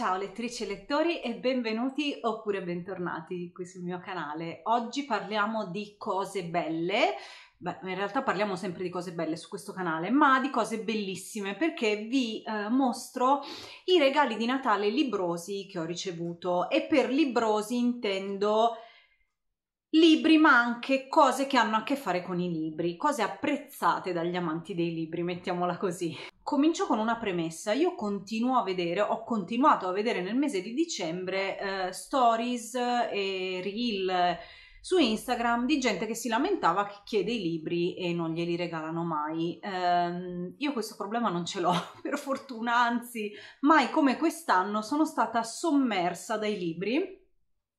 Ciao lettrici e lettori e benvenuti oppure bentornati qui sul mio canale. Oggi parliamo di cose belle, Beh, in realtà parliamo sempre di cose belle su questo canale, ma di cose bellissime perché vi eh, mostro i regali di Natale librosi che ho ricevuto e per librosi intendo libri ma anche cose che hanno a che fare con i libri, cose apprezzate dagli amanti dei libri, mettiamola così. Comincio con una premessa, io continuo a vedere, ho continuato a vedere nel mese di dicembre eh, stories e reel su Instagram di gente che si lamentava che chiede i libri e non glieli regalano mai. Ehm, io questo problema non ce l'ho, per fortuna, anzi, mai come quest'anno sono stata sommersa dai libri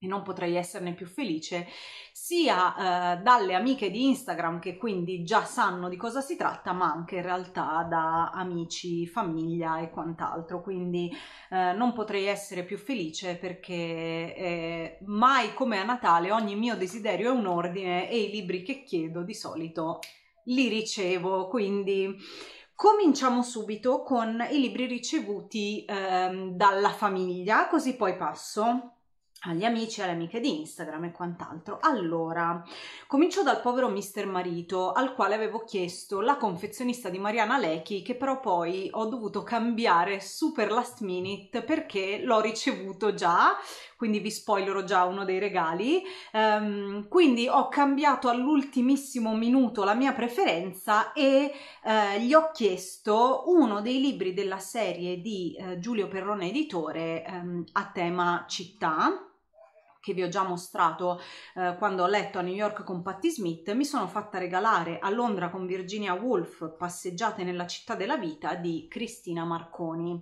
e non potrei esserne più felice, sia eh, dalle amiche di Instagram che quindi già sanno di cosa si tratta, ma anche in realtà da amici, famiglia e quant'altro. Quindi eh, non potrei essere più felice perché eh, mai come a Natale ogni mio desiderio è un ordine e i libri che chiedo di solito li ricevo, quindi Cominciamo subito con i libri ricevuti ehm, dalla famiglia, così poi passo agli amici e alle amiche di Instagram e quant'altro. Allora, comincio dal povero mister marito al quale avevo chiesto la confezionista di Mariana Lecchi che però poi ho dovuto cambiare super last minute perché l'ho ricevuto già, quindi vi spoilerò già uno dei regali. Um, quindi ho cambiato all'ultimissimo minuto la mia preferenza e uh, gli ho chiesto uno dei libri della serie di uh, Giulio Perrone Editore um, a tema città che vi ho già mostrato eh, quando ho letto a New York con Patti Smith, mi sono fatta regalare a Londra con Virginia Woolf, Passeggiate nella città della vita di Cristina Marconi.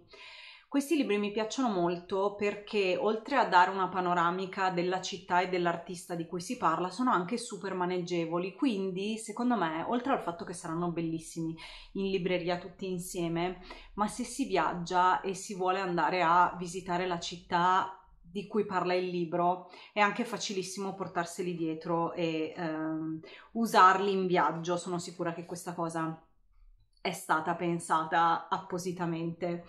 Questi libri mi piacciono molto perché oltre a dare una panoramica della città e dell'artista di cui si parla, sono anche super maneggevoli, quindi secondo me, oltre al fatto che saranno bellissimi in libreria tutti insieme, ma se si viaggia e si vuole andare a visitare la città di cui parla il libro, è anche facilissimo portarseli dietro e ehm, usarli in viaggio. Sono sicura che questa cosa è stata pensata appositamente.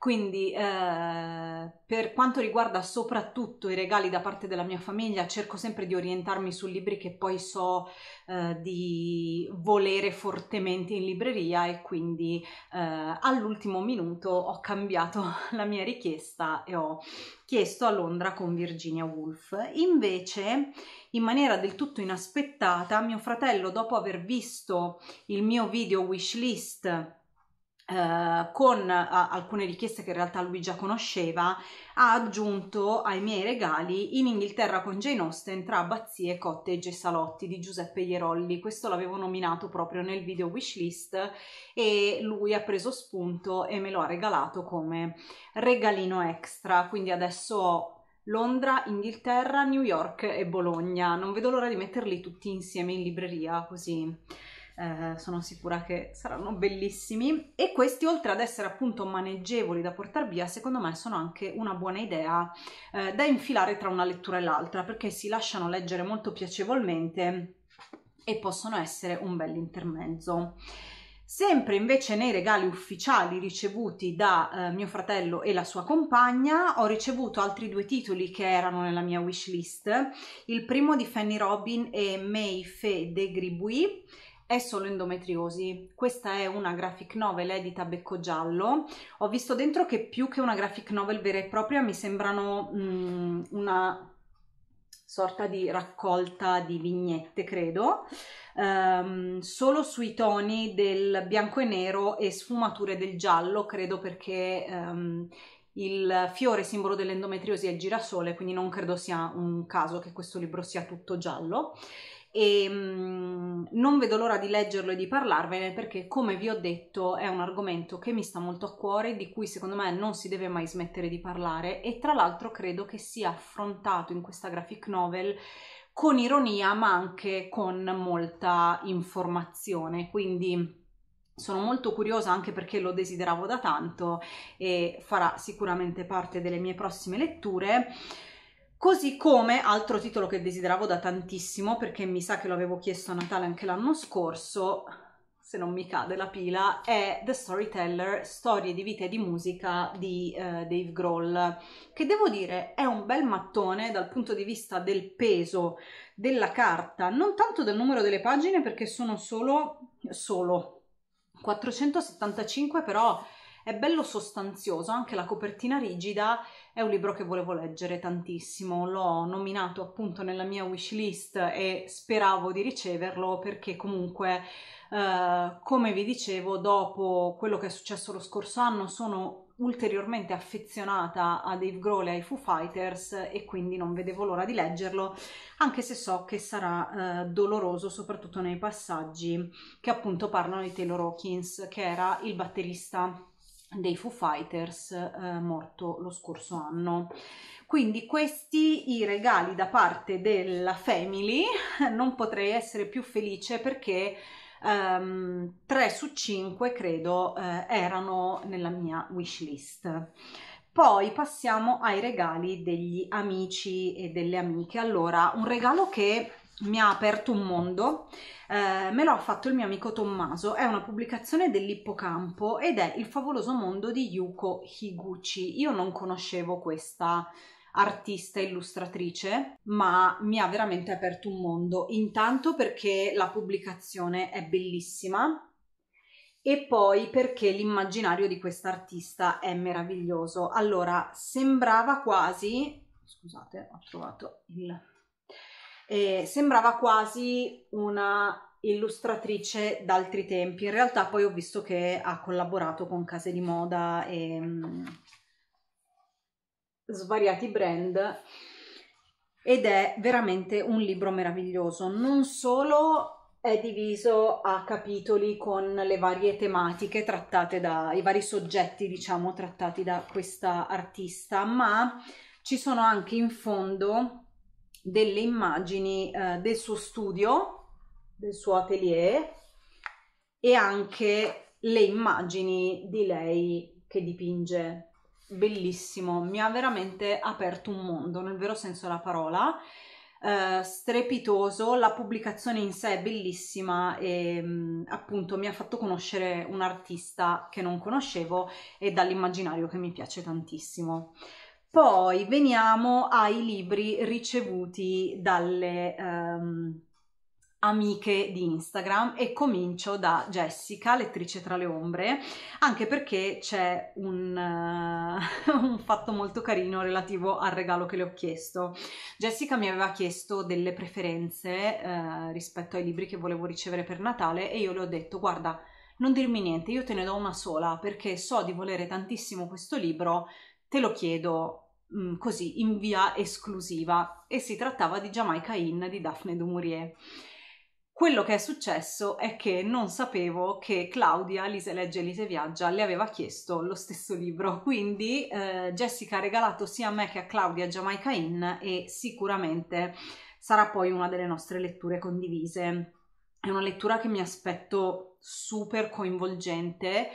Quindi eh, per quanto riguarda soprattutto i regali da parte della mia famiglia, cerco sempre di orientarmi su libri che poi so eh, di volere fortemente in libreria e quindi eh, all'ultimo minuto ho cambiato la mia richiesta e ho chiesto a Londra con Virginia Woolf. Invece, in maniera del tutto inaspettata, mio fratello, dopo aver visto il mio video wishlist eh, con uh, alcune richieste che in realtà lui già conosceva, ha aggiunto ai miei regali In Inghilterra con Jane Austen tra abbazie, cottage e salotti di Giuseppe Ierolli. Questo l'avevo nominato proprio nel video wishlist e lui ha preso spunto e me lo ha regalato come regalino extra. Quindi adesso ho Londra, Inghilterra, New York e Bologna. Non vedo l'ora di metterli tutti insieme in libreria così eh, sono sicura che saranno bellissimi e questi oltre ad essere appunto maneggevoli da portare via secondo me sono anche una buona idea eh, da infilare tra una lettura e l'altra perché si lasciano leggere molto piacevolmente e possono essere un bel intermezzo. Sempre invece nei regali ufficiali ricevuti da eh, mio fratello e la sua compagna ho ricevuto altri due titoli che erano nella mia wishlist, il primo di Fanny Robin e May Fe de Gribouille è solo endometriosi. Questa è una graphic novel edita eh, becco giallo. Ho visto dentro che più che una graphic novel vera e propria mi sembrano mh, mm, una sorta di raccolta di vignette, credo, um, solo sui toni del bianco e nero e sfumature del giallo, credo perché um, il fiore simbolo dell'endometriosi è il girasole, quindi non credo sia un caso che questo libro sia tutto giallo e mm, non vedo l'ora di leggerlo e di parlarvene perché come vi ho detto è un argomento che mi sta molto a cuore, di cui secondo me non si deve mai smettere di parlare e tra l'altro credo che sia affrontato in questa graphic novel con ironia ma anche con molta informazione, quindi sono molto curiosa anche perché lo desideravo da tanto e farà sicuramente parte delle mie prossime letture. Così come, altro titolo che desideravo da tantissimo, perché mi sa che lo avevo chiesto a Natale anche l'anno scorso, se non mi cade la pila, è The Storyteller, storie di vita e di musica di uh, Dave Grohl, che devo dire è un bel mattone dal punto di vista del peso della carta, non tanto del numero delle pagine perché sono solo, solo 475, però è bello sostanzioso, anche la copertina rigida è un libro che volevo leggere tantissimo, l'ho nominato appunto nella mia wishlist e speravo di riceverlo perché comunque, eh, come vi dicevo, dopo quello che è successo lo scorso anno sono ulteriormente affezionata a Dave Grohl e ai Foo Fighters e quindi non vedevo l'ora di leggerlo, anche se so che sarà eh, doloroso soprattutto nei passaggi che appunto parlano di Taylor Hawkins, che era il batterista dei Foo Fighters eh, morto lo scorso anno. Quindi questi i regali da parte della Family, non potrei essere più felice perché um, ehm, 3 su 5 credo eh, erano nella mia wish list. Poi passiamo ai regali degli amici e delle amiche. Allora, un regalo che mi ha aperto un mondo, eh, me lo ha fatto il mio amico Tommaso, è una pubblicazione dell'Ippocampo ed è Il favoloso mondo di Yuko Higuchi. Io non conoscevo questa artista illustratrice, ma mi ha veramente aperto un mondo, intanto perché la pubblicazione è bellissima e poi perché l'immaginario di quest'artista è meraviglioso. Allora, sembrava quasi... scusate, ho trovato il eh, sembrava quasi una illustratrice d'altri tempi. In realtà poi ho visto che ha collaborato con case di moda e mm, svariati brand ed è veramente un libro meraviglioso. Non solo è diviso a capitoli con le varie tematiche trattate da i vari soggetti, diciamo, trattati da questa artista, ma ci sono anche in fondo delle immagini eh, del suo studio, del suo atelier e anche le immagini di lei che dipinge. Bellissimo, mi ha veramente aperto un mondo, nel vero senso della parola. Uh, strepitoso, la pubblicazione in sé è bellissima e mh, mm, appunto mi ha fatto conoscere un artista che non conoscevo e dall'immaginario che mi piace tantissimo. Poi veniamo ai libri ricevuti dalle um, amiche di Instagram e comincio da Jessica, lettrice tra le ombre, anche perché c'è un, uh, un, fatto molto carino relativo al regalo che le ho chiesto. Jessica mi aveva chiesto delle preferenze uh, rispetto ai libri che volevo ricevere per Natale e io le ho detto guarda non dirmi niente, io te ne do una sola perché so di volere tantissimo questo libro, te lo chiedo mh, mm, così in via esclusiva e si trattava di Jamaica Inn di Daphne du Maurier. Quello che è successo è che non sapevo che Claudia, Lise Legge e Lise Viaggia, le aveva chiesto lo stesso libro, quindi eh, Jessica ha regalato sia a me che a Claudia Jamaica Inn e sicuramente sarà poi una delle nostre letture condivise. È una lettura che mi aspetto super coinvolgente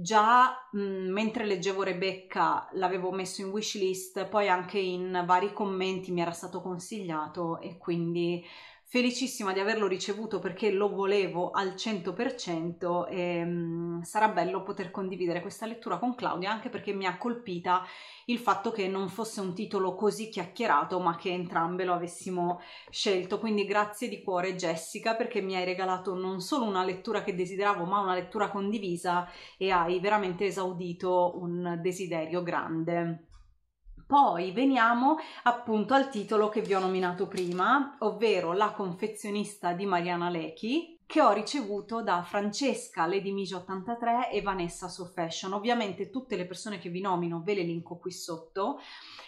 Già mh, mhmm, mentre leggevo Rebecca l'avevo messo in wishlist, poi anche in vari commenti mi era stato consigliato e quindi felicissima di averlo ricevuto perché lo volevo al 100% e mm, sarà bello poter condividere questa lettura con Claudia anche perché mi ha colpita il fatto che non fosse un titolo così chiacchierato ma che entrambe lo avessimo scelto quindi grazie di cuore Jessica perché mi hai regalato non solo una lettura che desideravo ma una lettura condivisa e hai veramente esaudito un desiderio grande. Poi veniamo appunto al titolo che vi ho nominato prima, ovvero La confezionista di Mariana Lechi, che ho ricevuto da Francesca Lady Migia 83 e Vanessa So Fashion. Ovviamente tutte le persone che vi nomino ve le linko qui sotto.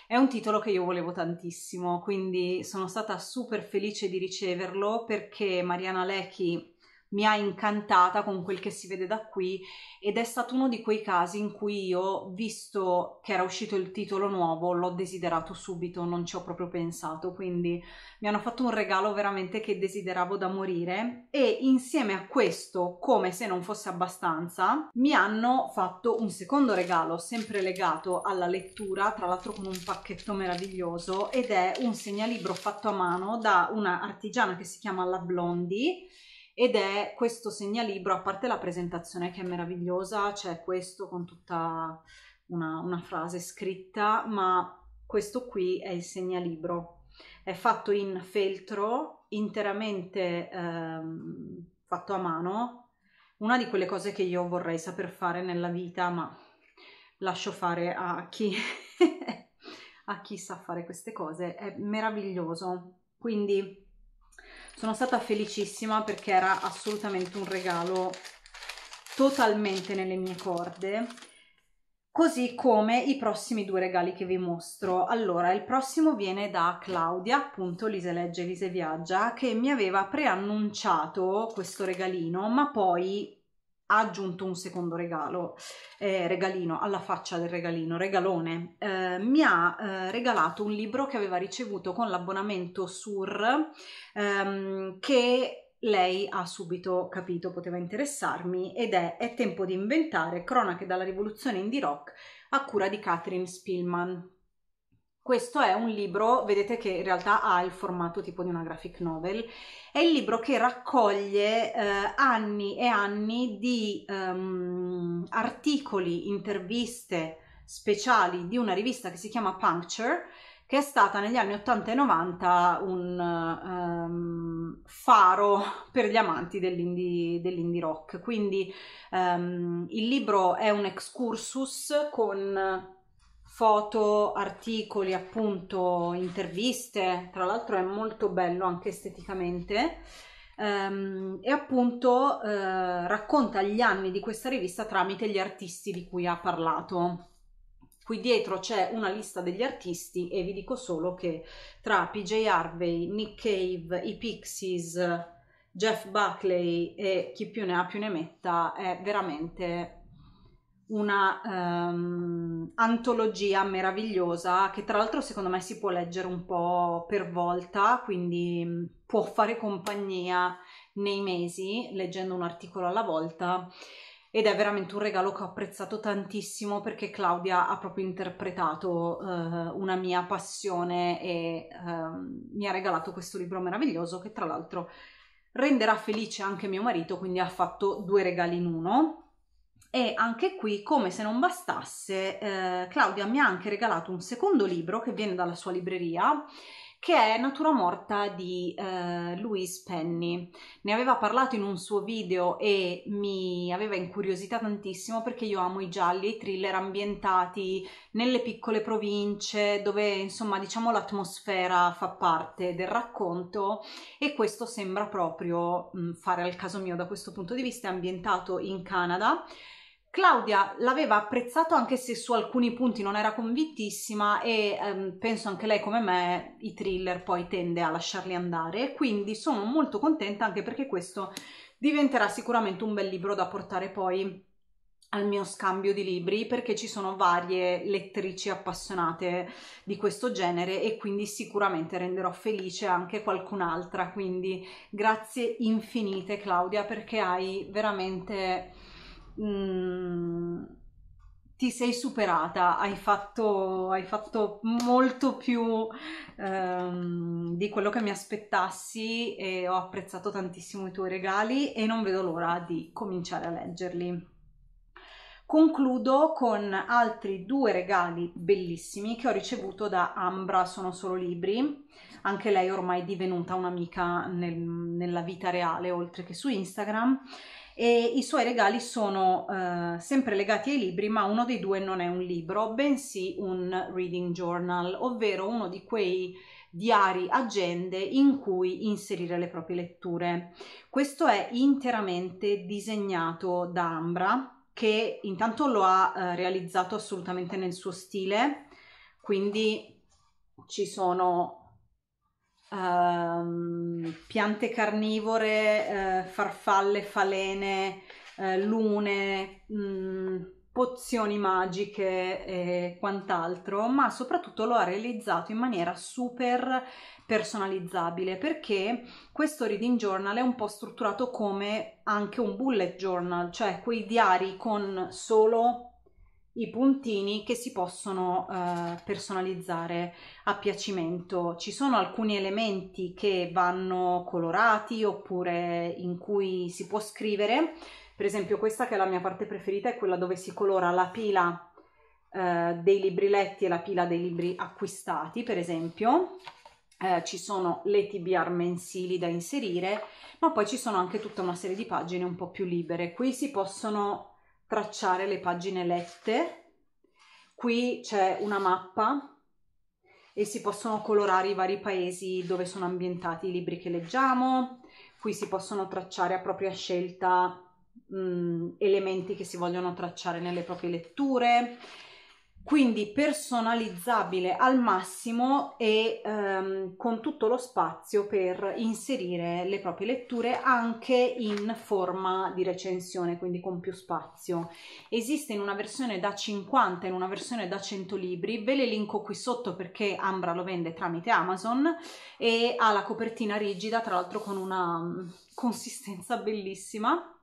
È un titolo che io volevo tantissimo, quindi sono stata super felice di riceverlo perché Mariana Lechi mi ha incantata con quel che si vede da qui ed è stato uno di quei casi in cui io, visto che era uscito il titolo nuovo, l'ho desiderato subito, non ci ho proprio pensato, quindi mi hanno fatto un regalo veramente che desideravo da morire e insieme a questo, come se non fosse abbastanza, mi hanno fatto un secondo regalo, sempre legato alla lettura, tra l'altro con un pacchetto meraviglioso ed è un segnalibro fatto a mano da una artigiana che si chiama La Blondie ed è questo segnalibro, a parte la presentazione che è meravigliosa, c'è questo con tutta una, una, frase scritta, ma questo qui è il segnalibro. È fatto in feltro, interamente ehm, fatto a mano, una di quelle cose che io vorrei saper fare nella vita, ma lascio fare a chi, a chi sa fare queste cose, è meraviglioso. Quindi sono stata felicissima perché era assolutamente un regalo totalmente nelle mie corde. Così come i prossimi due regali che vi mostro. Allora, il prossimo viene da Claudia, appunto Lise Legge, Lise Viaggia, che mi aveva preannunciato questo regalino, ma poi ha aggiunto un secondo regalo, eh, regalino, alla faccia del regalino, regalone. Eh, mi ha eh, regalato un libro che aveva ricevuto con l'abbonamento SUR ehm, che lei ha subito capito poteva interessarmi ed è È tempo di inventare, cronache dalla rivoluzione indie rock a cura di Catherine Spielman. Questo è un libro, vedete che in realtà ha il formato tipo di una graphic novel, è il libro che raccoglie eh, anni e anni di um, articoli, interviste speciali di una rivista che si chiama Puncture, che è stata negli anni 80 e 90 un um, faro per gli amanti dell'indie, dell'indie rock. Quindi um, il libro è un excursus con foto, articoli, appunto, interviste, tra l'altro è molto bello anche esteticamente. Um, e appunto uh, racconta gli anni di questa rivista tramite gli artisti di cui ha parlato. Qui dietro c'è una lista degli artisti e vi dico solo che tra PJ Harvey, Nick Cave, i Pixies, Jeff Buckley e chi più ne ha più ne metta è veramente una um, antologia meravigliosa che tra l'altro secondo me si può leggere un po' per volta, quindi mm, può fare compagnia nei mesi leggendo un articolo alla volta ed è veramente un regalo che ho apprezzato tantissimo perché Claudia ha proprio interpretato uh, una mia passione e uh, mi ha regalato questo libro meraviglioso che tra l'altro renderà felice anche mio marito, quindi ha fatto due regali in uno e anche qui, come se non bastasse, eh, Claudia mi ha anche regalato un secondo libro che viene dalla sua libreria, che è Natura morta di eh, Louise Penny. Ne aveva parlato in un suo video e mi aveva incuriosita tantissimo perché io amo i gialli e i thriller ambientati nelle piccole province dove insomma diciamo l'atmosfera fa parte del racconto e questo sembra proprio mh, mm, fare al caso mio da questo punto di vista è ambientato in Canada Claudia l'aveva apprezzato anche se su alcuni punti non era convintissima e ehm, penso anche lei come me i thriller poi tende a lasciarli andare, quindi sono molto contenta anche perché questo diventerà sicuramente un bel libro da portare poi al mio scambio di libri perché ci sono varie lettrici appassionate di questo genere e quindi sicuramente renderò felice anche qualcun'altra, quindi grazie infinite Claudia perché hai veramente Mm, ti sei superata, hai fatto, hai fatto molto più ehm, di quello che mi aspettassi e ho apprezzato tantissimo i tuoi regali e non vedo l'ora di cominciare a leggerli. Concludo con altri due regali bellissimi che ho ricevuto da Ambra Sono Solo Libri, anche lei ormai divenuta un'amica nel, nella vita reale oltre che su Instagram e i suoi regali sono eh, sempre legati ai libri, ma uno dei due non è un libro, bensì un reading journal, ovvero uno di quei diari, agende in cui inserire le proprie letture. Questo è interamente disegnato da Ambra, che intanto lo ha eh, realizzato assolutamente nel suo stile, quindi ci sono ehm, piante carnivore, eh, farfalle, falene, eh, lune, mh, mm, pozioni magiche e quant'altro, ma soprattutto lo ha realizzato in maniera super personalizzabile perché questo reading journal è un po' strutturato come anche un bullet journal, cioè quei diari con solo i puntini che si possono eh, personalizzare a piacimento. Ci sono alcuni elementi che vanno colorati oppure in cui si può scrivere, per esempio questa che è la mia parte preferita è quella dove si colora la pila eh, dei libri letti e la pila dei libri acquistati, per esempio. Eh, ci sono le TBR mensili da inserire, ma poi ci sono anche tutta una serie di pagine un po' più libere. Qui si possono tracciare le pagine lette. Qui c'è una mappa e si possono colorare i vari paesi dove sono ambientati i libri che leggiamo. Qui si possono tracciare a propria scelta mh, elementi che si vogliono tracciare nelle proprie letture quindi personalizzabile al massimo e ehm, con tutto lo spazio per inserire le proprie letture anche in forma di recensione, quindi con più spazio. Esiste in una versione da 50 e in una versione da 100 libri, ve le linko qui sotto perché Ambra lo vende tramite Amazon e ha la copertina rigida, tra l'altro con una mm, consistenza bellissima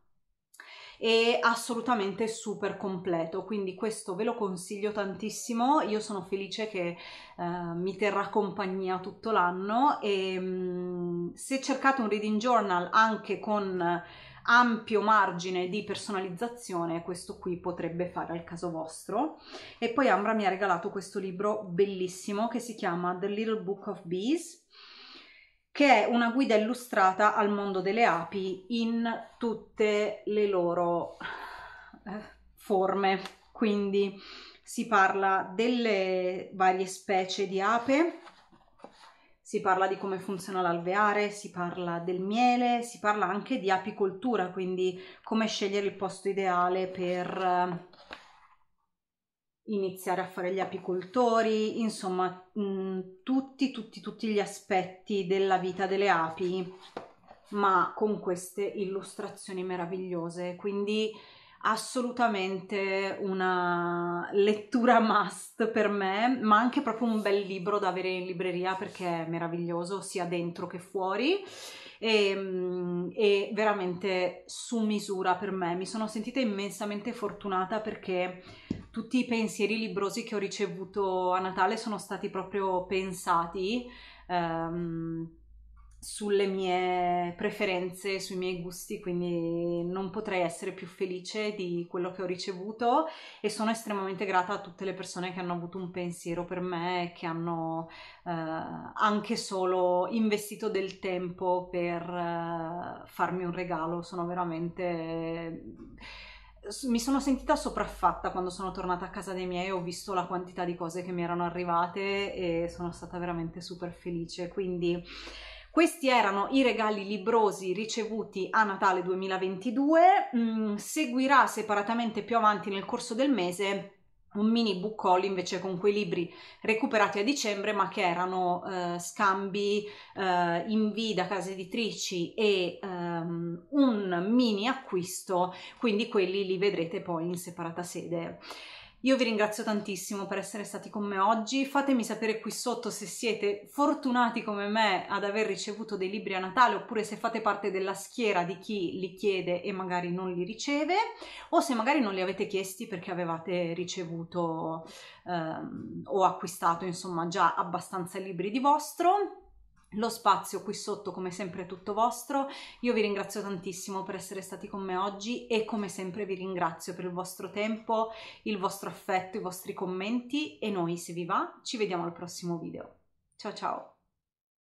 e assolutamente super completo, quindi questo ve lo consiglio tantissimo, io sono felice che eh, mi terrà compagnia tutto l'anno e mm, se cercate un reading journal anche con ampio margine di personalizzazione, questo qui potrebbe fare al caso vostro. E poi Ambra mi ha regalato questo libro bellissimo che si chiama The Little Book of Bees che è una guida illustrata al mondo delle api in tutte le loro eh, forme. Quindi si parla delle varie specie di ape, si parla di come funziona l'alveare, si parla del miele, si parla anche di apicoltura, quindi come scegliere il posto ideale per eh, iniziare a fare gli apicoltori, insomma mh, mm, tutti, tutti, tutti gli aspetti della vita delle api, ma con queste illustrazioni meravigliose. Quindi assolutamente una lettura must per me, ma anche proprio un bel libro da avere in libreria perché è meraviglioso sia dentro che fuori. E, mm, e veramente su misura per me mi sono sentita immensamente fortunata perché tutti i pensieri librosi che ho ricevuto a Natale sono stati proprio pensati um, sulle mie preferenze, sui miei gusti, quindi non potrei essere più felice di quello che ho ricevuto e sono estremamente grata a tutte le persone che hanno avuto un pensiero per me, che hanno uh, anche solo investito del tempo per uh, farmi un regalo, sono veramente mi sono sentita sopraffatta quando sono tornata a casa dei miei, ho visto la quantità di cose che mi erano arrivate e sono stata veramente super felice. Quindi questi erano i regali librosi ricevuti a Natale 2022, mm, seguirà separatamente più avanti nel corso del mese un mini book haul invece con quei libri recuperati a dicembre ma che erano eh, scambi eh, invii da case editrici e ehm, un mini acquisto quindi quelli li vedrete poi in separata sede io vi ringrazio tantissimo per essere stati con me oggi, fatemi sapere qui sotto se siete fortunati come me ad aver ricevuto dei libri a Natale oppure se fate parte della schiera di chi li chiede e magari non li riceve o se magari non li avete chiesti perché avevate ricevuto ehm, o acquistato insomma già abbastanza libri di vostro. Lo spazio qui sotto come sempre è tutto vostro, io vi ringrazio tantissimo per essere stati con me oggi e come sempre vi ringrazio per il vostro tempo, il vostro affetto, i vostri commenti e noi se vi va ci vediamo al prossimo video. Ciao ciao!